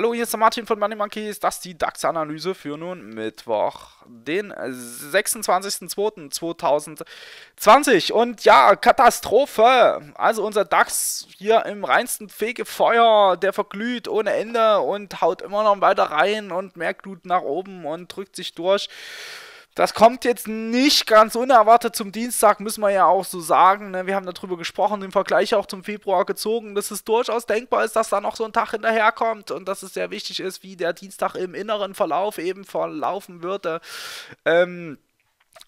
Hallo, hier ist der Martin von Money Das Ist die DAX-Analyse für nun Mittwoch, den 26.02.2020. Und ja, Katastrophe. Also unser DAX hier im reinsten Fegefeuer, der verglüht ohne Ende und haut immer noch weiter rein und mehr Glut nach oben und drückt sich durch. Das kommt jetzt nicht ganz unerwartet zum Dienstag, müssen wir ja auch so sagen. Ne? Wir haben darüber gesprochen, den Vergleich auch zum Februar gezogen, dass es durchaus denkbar ist, dass da noch so ein Tag hinterherkommt und dass es sehr wichtig ist, wie der Dienstag im inneren Verlauf eben verlaufen würde. Ähm,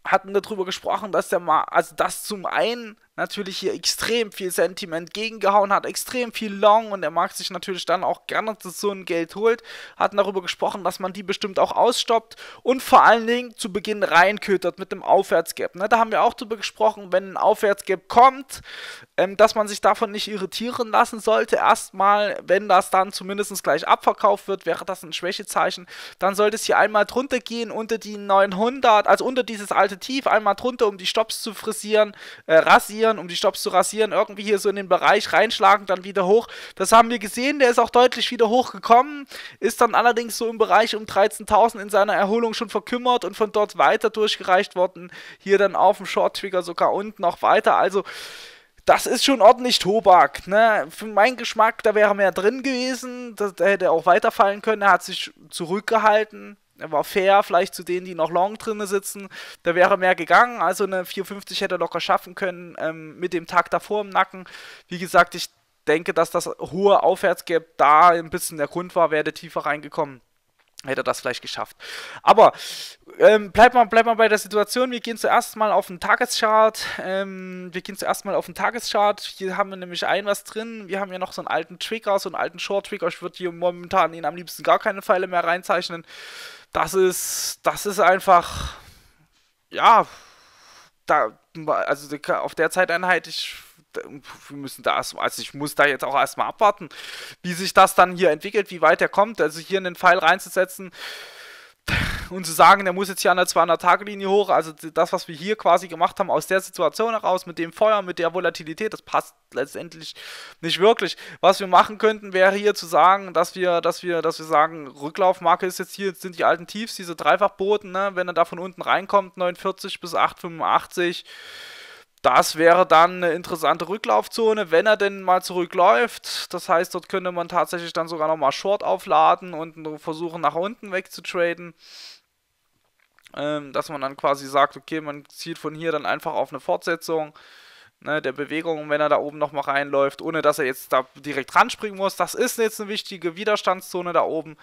hatten darüber gesprochen, dass der Ma also das zum einen natürlich hier extrem viel Sentiment gegengehauen hat, extrem viel Long und er mag sich natürlich dann auch gerne, dass so ein Geld holt. Hatten darüber gesprochen, dass man die bestimmt auch ausstoppt und vor allen Dingen zu Beginn reinkötert mit dem Aufwärtsgap. Ne? Da haben wir auch darüber gesprochen, wenn ein Aufwärtsgap kommt, ähm, dass man sich davon nicht irritieren lassen sollte. Erstmal, wenn das dann zumindest gleich abverkauft wird, wäre das ein Schwächezeichen. Dann sollte es hier einmal drunter gehen unter die 900, also unter dieses alte Tief, einmal drunter, um die Stops zu frisieren, äh, rasieren rasieren, um die Stops zu rasieren, irgendwie hier so in den Bereich reinschlagen, dann wieder hoch. Das haben wir gesehen, der ist auch deutlich wieder hochgekommen, ist dann allerdings so im Bereich um 13.000 in seiner Erholung schon verkümmert und von dort weiter durchgereicht worden. Hier dann auf dem Short-Trigger sogar unten noch weiter. Also das ist schon ordentlich Tobak. Ne? Für meinen Geschmack, da wäre mehr drin gewesen. Da, da hätte er auch weiterfallen können. Er hat sich zurückgehalten. Er war fair, vielleicht zu denen, die noch long drinne sitzen. Da wäre mehr gegangen. Also eine 450 hätte er locker schaffen können ähm, mit dem Tag davor im Nacken. Wie gesagt, ich denke, dass das hohe Aufwärtsgap da ein bisschen der Grund war, wäre der tiefer reingekommen. Hätte er das vielleicht geschafft. Aber ähm, bleibt mal, bleib mal bei der Situation. Wir gehen zuerst mal auf den Tageschart. Ähm, wir gehen zuerst mal auf den Tageschart. Hier haben wir nämlich ein was drin. Wir haben ja noch so einen alten Trigger, so einen alten Short-Trigger. Ich würde hier momentan ihn am liebsten gar keine Pfeile mehr reinzeichnen das ist, das ist einfach, ja, da, also auf der Zeiteinheit, ich, wir müssen da erstmal, also ich muss da jetzt auch erstmal abwarten, wie sich das dann hier entwickelt, wie weit er kommt. Also hier einen Pfeil reinzusetzen, und zu sagen, der muss jetzt hier an der 200-Tage-Linie hoch, also das, was wir hier quasi gemacht haben, aus der Situation heraus, mit dem Feuer, mit der Volatilität, das passt letztendlich nicht wirklich. Was wir machen könnten, wäre hier zu sagen, dass wir, dass wir, dass wir sagen, Rücklaufmarke ist jetzt hier, sind die alten Tiefs, diese Dreifachboten, ne? wenn er da von unten reinkommt, 49 bis 885, das wäre dann eine interessante Rücklaufzone, wenn er denn mal zurückläuft. Das heißt, dort könnte man tatsächlich dann sogar nochmal Short aufladen und versuchen, nach unten wegzutraden. Ähm, dass man dann quasi sagt, okay, man zieht von hier dann einfach auf eine Fortsetzung ne, der Bewegung, wenn er da oben nochmal reinläuft, ohne dass er jetzt da direkt ranspringen muss. Das ist jetzt eine wichtige Widerstandszone da oben,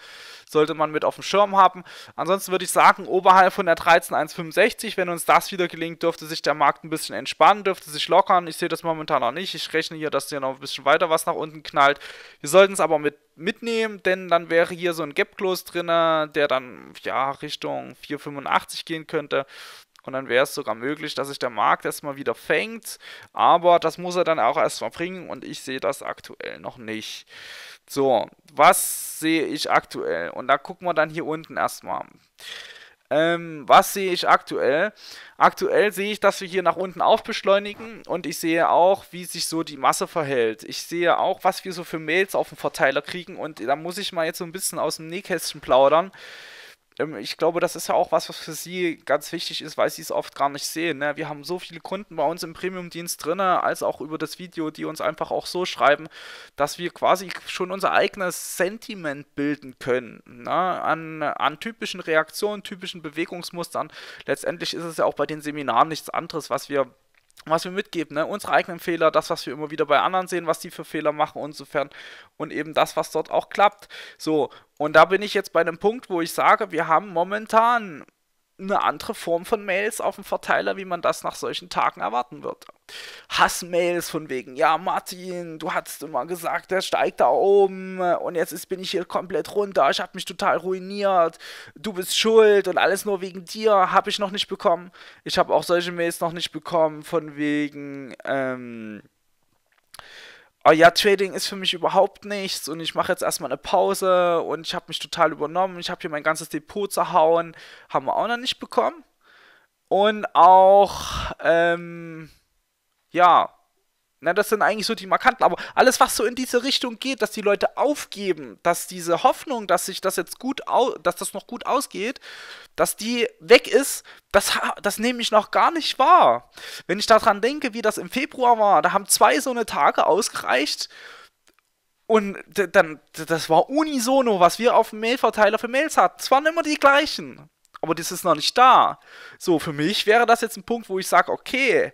sollte man mit auf dem Schirm haben. Ansonsten würde ich sagen, oberhalb von der 13,165, wenn uns das wieder gelingt, dürfte sich der Markt ein bisschen entspannen, dürfte sich lockern. Ich sehe das momentan noch nicht. Ich rechne hier, dass hier noch ein bisschen weiter was nach unten knallt. Wir sollten es aber mit mitnehmen, denn dann wäre hier so ein Gap Close drin, der dann ja Richtung 4,85 gehen könnte. Und dann wäre es sogar möglich, dass sich der Markt erstmal wieder fängt. Aber das muss er dann auch erstmal bringen und ich sehe das aktuell noch nicht. So, was sehe ich aktuell? Und da gucken wir dann hier unten erstmal. Ähm, was sehe ich aktuell? Aktuell sehe ich, dass wir hier nach unten aufbeschleunigen und ich sehe auch, wie sich so die Masse verhält. Ich sehe auch, was wir so für Mails auf dem Verteiler kriegen und da muss ich mal jetzt so ein bisschen aus dem Nähkästchen plaudern. Ähm, ich glaube, das ist ja auch was, was für sie ganz wichtig ist, weil sie es oft gar nicht sehen. Ne? Wir haben so viele Kunden bei uns im Premium-Dienst drin, als auch über das Video, die uns einfach auch so schreiben, dass wir quasi schon unser eigenes Sentiment bilden können. Ne? An, an typischen Reaktionen, typischen Bewegungsmustern. Letztendlich ist es ja auch bei den Seminaren nichts anderes, was wir was wir mitgeben, ne? unsere eigenen Fehler, das, was wir immer wieder bei anderen sehen, was die für Fehler machen und sofern und eben das, was dort auch klappt. So, und da bin ich jetzt bei einem Punkt, wo ich sage, wir haben momentan eine andere Form von Mails auf dem Verteiler, wie man das nach solchen Tagen erwarten wird. Hassmails von wegen, ja Martin, du hattest immer gesagt, der steigt da oben und jetzt ist, bin ich hier komplett runter, ich habe mich total ruiniert, du bist schuld und alles nur wegen dir habe ich noch nicht bekommen. Ich habe auch solche Mails noch nicht bekommen von wegen, ähm, oh ja, Trading ist für mich überhaupt nichts und ich mache jetzt erstmal eine Pause und ich habe mich total übernommen, ich habe hier mein ganzes Depot zerhauen, haben wir auch noch nicht bekommen. Und auch, ähm, ja, na, das sind eigentlich so die markanten, aber alles, was so in diese Richtung geht, dass die Leute aufgeben, dass diese Hoffnung, dass sich das jetzt gut, dass das noch gut ausgeht, dass die weg ist, das, das nehme ich noch gar nicht wahr. Wenn ich daran denke, wie das im Februar war, da haben zwei so eine Tage ausgereicht und dann, das war unisono, was wir auf dem Mailverteiler für Mails hatten. Es waren immer die gleichen, aber das ist noch nicht da. So, für mich wäre das jetzt ein Punkt, wo ich sage, okay,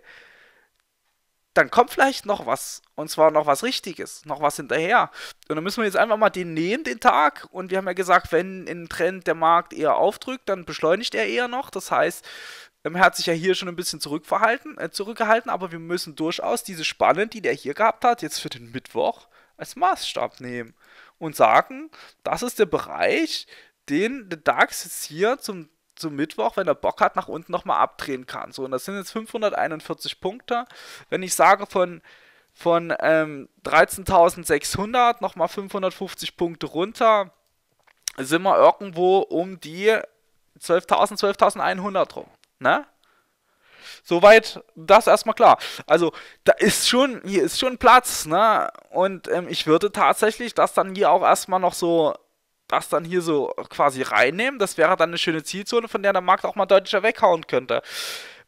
dann kommt vielleicht noch was. Und zwar noch was Richtiges, noch was hinterher. Und dann müssen wir jetzt einfach mal den nehmen, den Tag. Und wir haben ja gesagt, wenn im Trend der Markt eher aufdrückt, dann beschleunigt er eher noch. Das heißt, ähm, er hat sich ja hier schon ein bisschen zurückverhalten, äh, zurückgehalten, aber wir müssen durchaus diese Spanne, die der hier gehabt hat, jetzt für den Mittwoch als Maßstab nehmen und sagen, das ist der Bereich, den der DAX jetzt hier zum zum Mittwoch, wenn er Bock hat, nach unten nochmal abdrehen kann. So, und das sind jetzt 541 Punkte. Wenn ich sage, von, von ähm, 13.600 nochmal 550 Punkte runter, sind wir irgendwo um die 12.000, 12.100 rum. Ne? Soweit das erstmal klar. Also, da ist schon, hier ist schon Platz, ne? Und ähm, ich würde tatsächlich das dann hier auch erstmal noch so das dann hier so quasi reinnehmen. Das wäre dann eine schöne Zielzone, von der der Markt auch mal deutlicher weghauen könnte.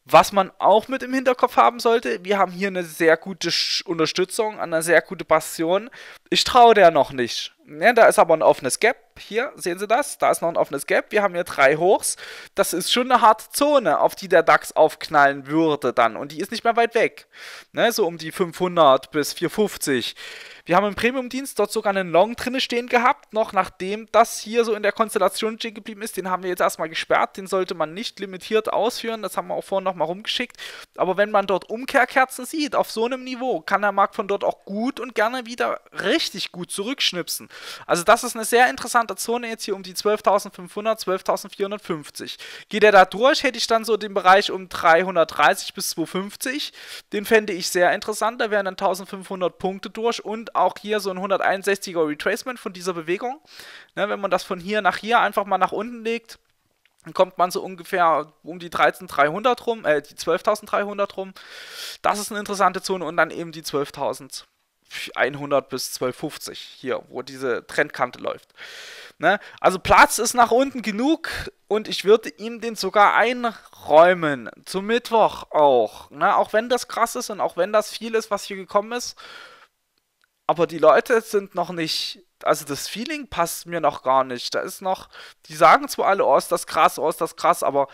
Was man auch mit im Hinterkopf haben sollte, wir haben hier eine sehr gute Unterstützung, eine sehr gute Passion. Ich traue der noch nicht. Ne, da ist aber ein offenes Gap. Hier sehen Sie das. Da ist noch ein offenes Gap. Wir haben hier drei Hochs. Das ist schon eine harte Zone, auf die der DAX aufknallen würde dann. Und die ist nicht mehr weit weg. Ne, so um die 500 bis 450. Wir haben im Premium-Dienst dort sogar einen Long drinne stehen gehabt, noch nachdem das hier so in der Konstellation stehen geblieben ist. Den haben wir jetzt erstmal gesperrt, den sollte man nicht limitiert ausführen, das haben wir auch vorhin nochmal rumgeschickt. Aber wenn man dort Umkehrkerzen sieht, auf so einem Niveau, kann der Markt von dort auch gut und gerne wieder richtig gut zurückschnipsen. Also das ist eine sehr interessante Zone jetzt hier um die 12.500, 12.450. Geht er da durch, hätte ich dann so den Bereich um 330 bis 250. Den fände ich sehr interessant. Da wären dann 1.500 Punkte durch und auch hier so ein 161er Retracement von dieser Bewegung. Ne, wenn man das von hier nach hier einfach mal nach unten legt, dann kommt man so ungefähr um die 13.300 rum, äh, die 12.300 rum. Das ist eine interessante Zone und dann eben die 12.000. 100 bis 1250 hier, wo diese Trendkante läuft. Ne? Also Platz ist nach unten genug und ich würde ihm den sogar einräumen. Zum Mittwoch auch. Ne? Auch wenn das krass ist und auch wenn das viel ist, was hier gekommen ist. Aber die Leute sind noch nicht. Also das Feeling passt mir noch gar nicht. Da ist noch. Die sagen zwar alle, oh, ist das krass, oh, ist das krass, aber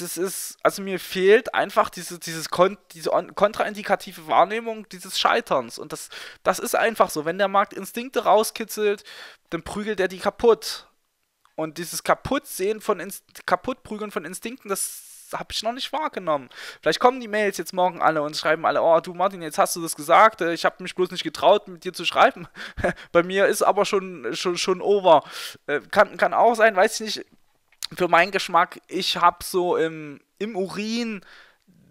das ist, also mir fehlt einfach diese, dieses Kon diese kontraindikative Wahrnehmung dieses Scheiterns. Und das, das ist einfach so. Wenn der Markt Instinkte rauskitzelt, dann prügelt er die kaputt. Und dieses Kaputtsehen von Inst Kaputtprügeln von Instinkten, das habe ich noch nicht wahrgenommen. Vielleicht kommen die Mails jetzt morgen alle und schreiben alle, oh du Martin, jetzt hast du das gesagt, äh, ich habe mich bloß nicht getraut, mit dir zu schreiben. Bei mir ist aber schon, schon, schon over. Äh, kann, kann auch sein, weiß ich nicht für meinen Geschmack, ich habe so im, im Urin,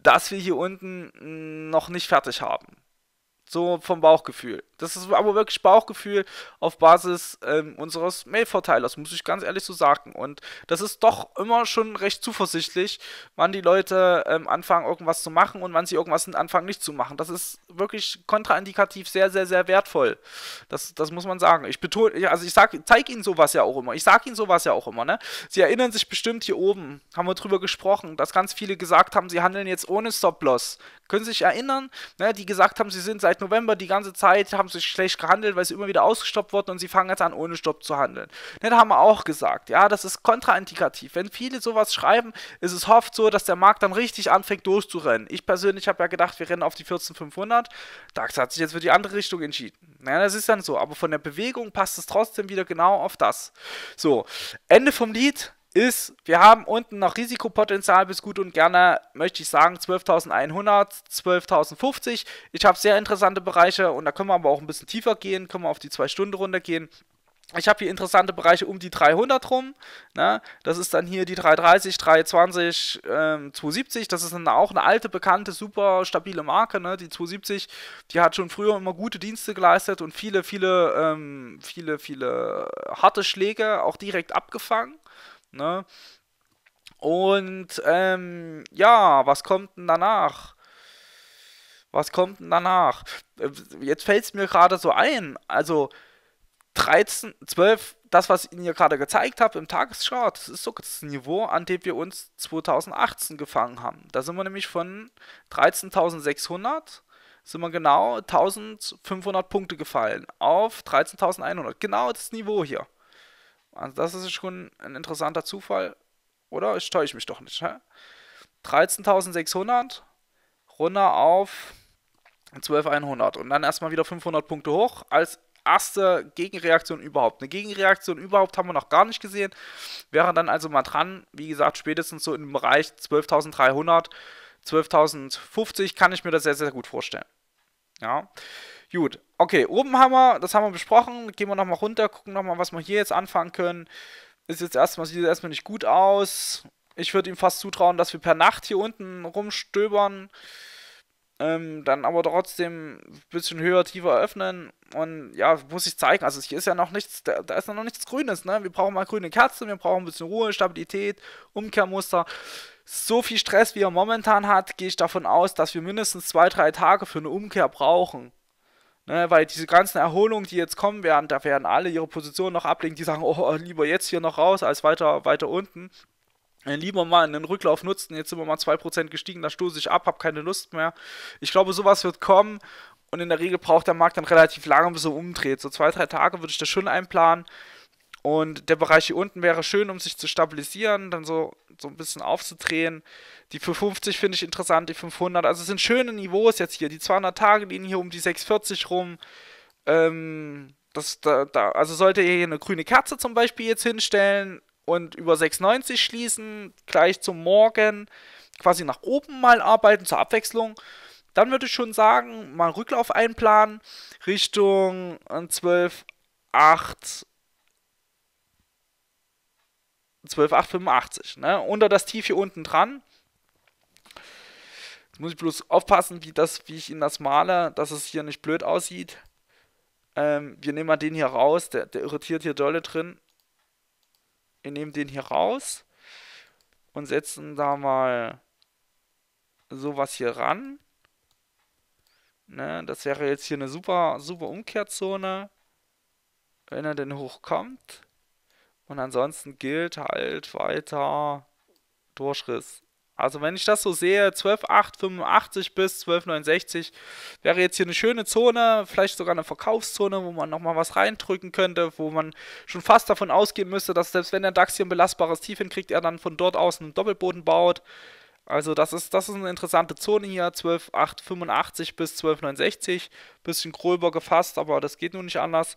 dass wir hier unten noch nicht fertig haben. So vom Bauchgefühl. Das ist aber wirklich Bauchgefühl auf Basis ähm, unseres Mail-Verteilers, muss ich ganz ehrlich so sagen. Und das ist doch immer schon recht zuversichtlich, wann die Leute ähm, anfangen, irgendwas zu machen und wann sie irgendwas anfangen, nicht zu machen. Das ist wirklich kontraindikativ sehr, sehr, sehr wertvoll. Das, das muss man sagen. Ich betone, also ich zeige Ihnen sowas ja auch immer. Ich sage Ihnen sowas ja auch immer. Ne? Sie erinnern sich bestimmt hier oben, haben wir drüber gesprochen, dass ganz viele gesagt haben, sie handeln jetzt ohne Stop-Loss. Können Sie sich erinnern, ne? die gesagt haben, sie sind seit seit November die ganze Zeit haben sie schlecht gehandelt, weil sie immer wieder ausgestoppt wurden und sie fangen jetzt an, ohne Stopp zu handeln. Das haben wir auch gesagt. Ja, das ist kontraindikativ. Wenn viele sowas schreiben, ist es oft so, dass der Markt dann richtig anfängt durchzurennen. Ich persönlich habe ja gedacht, wir rennen auf die 14500. DAX hat sich jetzt für die andere Richtung entschieden. Ja, das ist dann so. Aber von der Bewegung passt es trotzdem wieder genau auf das. So, Ende vom Lied ist, wir haben unten noch Risikopotenzial bis gut und gerne, möchte ich sagen, 12.100, 12.050. Ich habe sehr interessante Bereiche und da können wir aber auch ein bisschen tiefer gehen, können wir auf die 2-Stunden runde gehen. Ich habe hier interessante Bereiche um die 300 rum. Ne? Das ist dann hier die 330, 320, ähm, 270. Das ist dann auch eine alte, bekannte, super stabile Marke. Ne? Die 270, die hat schon früher immer gute Dienste geleistet und viele, viele, ähm, viele, viele harte Schläge auch direkt abgefangen. Ne? Und ähm, ja, was kommt denn danach? Was kommt denn danach? Äh, jetzt fällt es mir gerade so ein. Also 13, 12, das, was ich Ihnen hier gerade gezeigt habe im Tagesschart, das ist so das Niveau, an dem wir uns 2018 gefangen haben. Da sind wir nämlich von 13.600 sind wir genau 1500 Punkte gefallen auf 13.100. Genau das Niveau hier. Also das ist schon ein interessanter Zufall, oder? Ich täusche mich doch nicht. 13.600, runter auf 12.100 und dann erstmal wieder 500 Punkte hoch als erste Gegenreaktion überhaupt. Eine Gegenreaktion überhaupt haben wir noch gar nicht gesehen. Wäre dann also mal dran, wie gesagt, spätestens so im Bereich 12.300, 12.050 kann ich mir das sehr, sehr gut vorstellen. Ja. Gut, okay, oben haben wir, das haben wir besprochen. Gehen wir nochmal runter, gucken nochmal, was wir hier jetzt anfangen können. Ist jetzt erstmal, sieht jetzt erstmal nicht gut aus. Ich würde ihm fast zutrauen, dass wir per Nacht hier unten rumstöbern. Ähm, dann aber trotzdem ein bisschen höher, tiefer öffnen. Und ja, muss ich zeigen. Also hier ist ja noch nichts, da, da ist ja noch nichts Grünes, ne? Wir brauchen mal grüne Kerzen, wir brauchen ein bisschen Ruhe, Stabilität, Umkehrmuster. So viel Stress, wie er momentan hat, gehe ich davon aus, dass wir mindestens zwei, drei Tage für eine Umkehr brauchen. Ne, weil diese ganzen Erholungen, die jetzt kommen werden, da werden alle ihre Positionen noch ablegen, die sagen, oh, lieber jetzt hier noch raus als weiter, weiter unten. Äh, lieber mal einen Rücklauf nutzen, jetzt sind wir mal 2% gestiegen, da stoße ich ab, habe keine Lust mehr. Ich glaube, sowas wird kommen und in der Regel braucht der Markt dann relativ lange, bis er umdreht. So zwei, drei Tage würde ich das schon einplanen. Und der Bereich hier unten wäre schön, um sich zu stabilisieren, dann so, so ein bisschen aufzudrehen. Die 550 finde ich interessant, die 500. Also es sind schöne Niveaus jetzt hier. Die 200 tage liegen hier um die 640 rum. Ähm, das, da, da, also sollte ihr hier eine grüne Katze zum Beispiel jetzt hinstellen und über 690 schließen, gleich zum Morgen quasi nach oben mal arbeiten zur Abwechslung. Dann würde ich schon sagen, mal Rücklauf einplanen Richtung 12, äh, 8, 12,85. Ne? Unter das Tief hier unten dran. Jetzt muss ich bloß aufpassen, wie, das, wie ich ihn das male, dass es hier nicht blöd aussieht. Ähm, wir nehmen mal den hier raus, der, der irritiert hier dolle drin. Wir nehmen den hier raus und setzen da mal sowas hier ran. Ne, das wäre jetzt hier eine super, super Umkehrzone, wenn er denn hochkommt. Und ansonsten gilt halt weiter Durchriss. Also wenn ich das so sehe, 12,885 bis 12,960 wäre jetzt hier eine schöne Zone, vielleicht sogar eine Verkaufszone, wo man nochmal was reindrücken könnte, wo man schon fast davon ausgehen müsste, dass selbst wenn der DAX hier ein belastbares Tief hinkriegt, er dann von dort aus einen Doppelboden baut. Also das ist, das ist eine interessante Zone hier, 12,885 bis 12,960. Bisschen gröber gefasst, aber das geht nun nicht anders.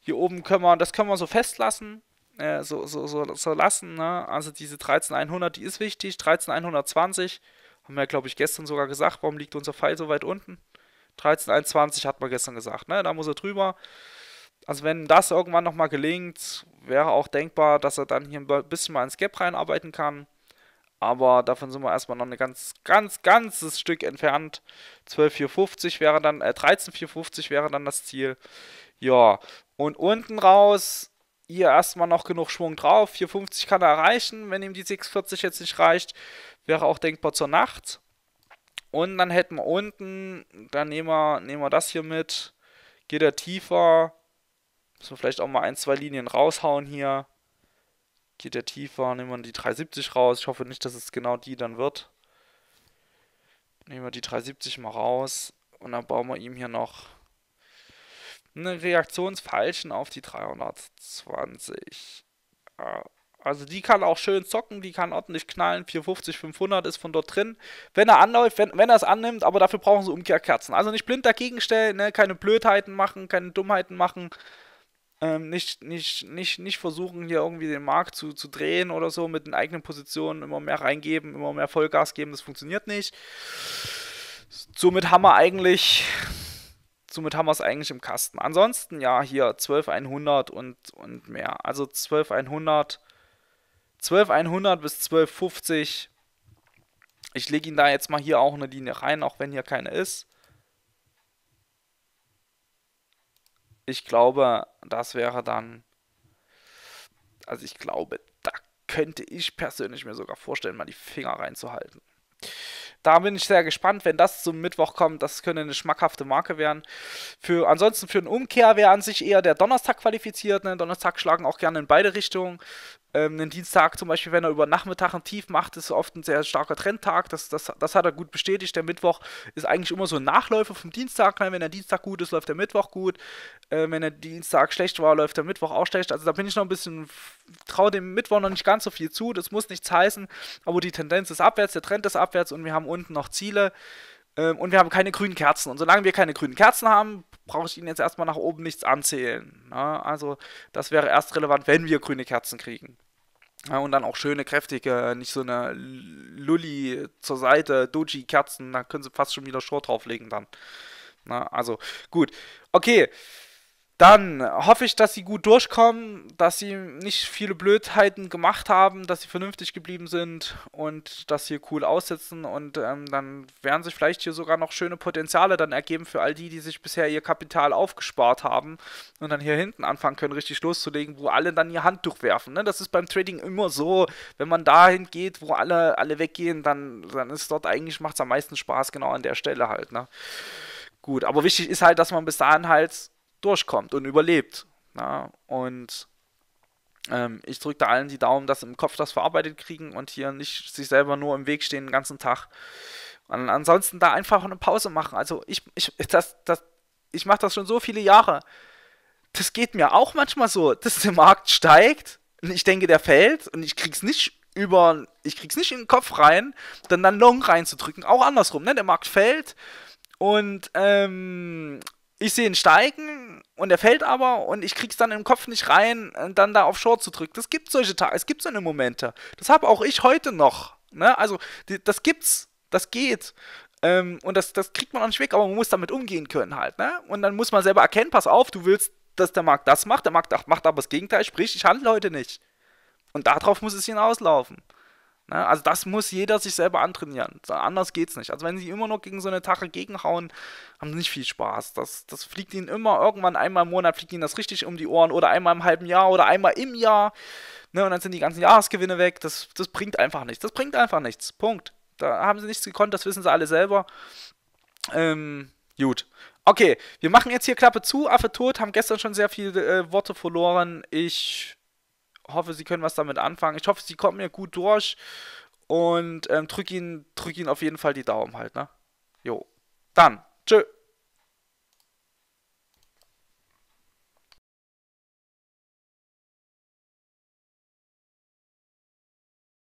Hier oben können wir, das können wir so festlassen. Äh, so, so, so, so lassen. Ne? Also diese 13100, die ist wichtig. 13120, haben wir, glaube ich, gestern sogar gesagt, warum liegt unser Pfeil so weit unten? 13120 hat man gestern gesagt, ne? da muss er drüber. Also wenn das irgendwann nochmal gelingt, wäre auch denkbar, dass er dann hier ein bisschen mal ins Gap reinarbeiten kann. Aber davon sind wir erstmal noch ein ganz, ganz, ganzes Stück entfernt. 12,450 wäre dann, äh, 13,450 wäre dann das Ziel. Ja, und unten raus ihr erstmal noch genug Schwung drauf. 450 kann er reichen, wenn ihm die 640 jetzt nicht reicht. Wäre auch denkbar zur Nacht. Und dann hätten wir unten, dann nehmen wir, nehmen wir das hier mit. Geht er tiefer. Müssen wir vielleicht auch mal ein, zwei Linien raushauen hier. Geht er tiefer, nehmen wir die 370 raus. Ich hoffe nicht, dass es genau die dann wird. Nehmen wir die 370 mal raus. Und dann bauen wir ihm hier noch eine Reaktionsfalschen auf die 320. Also die kann auch schön zocken, die kann ordentlich knallen. 450, 500 ist von dort drin. Wenn er anläuft, wenn, wenn er es annimmt, aber dafür brauchen sie Umkehrkerzen. Also nicht blind dagegen stellen, ne? keine Blödheiten machen, keine Dummheiten machen. Ähm, nicht, nicht, nicht, nicht versuchen, hier irgendwie den Markt zu, zu drehen oder so mit den eigenen Positionen immer mehr reingeben, immer mehr Vollgas geben, das funktioniert nicht. Somit haben wir eigentlich somit haben wir es eigentlich im Kasten. Ansonsten ja hier 12100 und, und mehr. Also 12100, 12100 bis 1250. Ich lege ihn da jetzt mal hier auch eine Linie rein, auch wenn hier keine ist. Ich glaube, das wäre dann. Also ich glaube, da könnte ich persönlich mir sogar vorstellen, mal die Finger reinzuhalten. Da bin ich sehr gespannt, wenn das zum Mittwoch kommt. Das könnte eine schmackhafte Marke werden. Für, ansonsten für einen Umkehr wäre an sich eher der Donnerstag qualifiziert. Ne? Donnerstag schlagen auch gerne in beide Richtungen. Ähm, einen Dienstag zum Beispiel, wenn er über Nachmittag ein Tief macht, ist oft ein sehr starker Trendtag. Das, das, das hat er gut bestätigt. Der Mittwoch ist eigentlich immer so ein Nachläufer vom Dienstag. Ne? Wenn der Dienstag gut ist, läuft der Mittwoch gut. Ähm, wenn der Dienstag schlecht war, läuft der Mittwoch auch schlecht. Also da bin ich noch ein bisschen, traue dem Mittwoch noch nicht ganz so viel zu. Das muss nichts heißen, aber die Tendenz ist abwärts, der Trend ist abwärts und wir haben unten noch Ziele. Ähm, und wir haben keine grünen Kerzen. Und solange wir keine grünen Kerzen haben, brauche ich Ihnen jetzt erstmal nach oben nichts anzählen. Ja, ne? also das wäre erst relevant, wenn wir grüne Kerzen kriegen. Ja, und dann auch schöne, kräftige, nicht so eine Lulli zur Seite, Doji-Kerzen, da können sie fast schon wieder Short drauflegen dann. Na, ne? also, gut. Okay. Dann hoffe ich, dass sie gut durchkommen, dass sie nicht viele Blödheiten gemacht haben, dass sie vernünftig geblieben sind und das hier cool aussitzen. Und ähm, dann werden sich vielleicht hier sogar noch schöne Potenziale dann ergeben für all die, die sich bisher ihr Kapital aufgespart haben und dann hier hinten anfangen können, richtig loszulegen, wo alle dann ihr Handtuch werfen. Ne? Das ist beim Trading immer so. Wenn man dahin geht, wo alle, alle weggehen, dann, dann ist dort eigentlich, macht es am meisten Spaß, genau an der Stelle halt. Ne? Gut, aber wichtig ist halt, dass man bis dahin halt durchkommt und überlebt. Na? Und ähm, ich drücke da allen die Daumen, dass sie im Kopf das verarbeitet kriegen und hier nicht sich selber nur im Weg stehen den ganzen Tag. Und ansonsten da einfach eine Pause machen. Also ich, ich, das, das, ich mache das schon so viele Jahre. Das geht mir auch manchmal so, dass der Markt steigt und ich denke, der fällt und ich krieg's nicht über, ich krieg's nicht in den Kopf rein, dann dann Long reinzudrücken. Auch andersrum, ne? Der Markt fällt und ähm, ich sehe ihn steigen und er fällt aber und ich krieg's dann im Kopf nicht rein äh, dann da auf Short zu drücken. Das gibt solche Tage, es gibt so eine Momente. Das habe auch ich heute noch. Ne? Also, die, das gibt's, das geht. Ähm, und das, das kriegt man auch nicht weg, aber man muss damit umgehen können halt. Ne? Und dann muss man selber erkennen, pass auf, du willst, dass der Markt das macht, der Markt macht aber das Gegenteil, sprich, ich handle heute nicht. Und darauf muss es hinauslaufen. Ne? Also das muss jeder sich selber antrainieren. Anders geht's nicht. Also wenn sie immer nur gegen so eine Tache gegenhauen, haben sie nicht viel Spaß. Das, das fliegt ihnen immer irgendwann einmal im Monat, fliegt ihnen das richtig um die Ohren oder einmal im halben Jahr oder einmal im Jahr. Ne? Und dann sind die ganzen Jahresgewinne weg. Das, das bringt einfach nichts. Das bringt einfach nichts. Punkt. Da haben sie nichts gekonnt, das wissen sie alle selber. Ähm, gut. Okay, wir machen jetzt hier Klappe zu. Affe tot, haben gestern schon sehr viele äh, Worte verloren. Ich hoffe, Sie können was damit anfangen. Ich hoffe, Sie kommen mir gut durch und ähm, drück, Ihnen, drück Ihnen auf jeden Fall die Daumen halt, ne? Jo. Dann, tschö.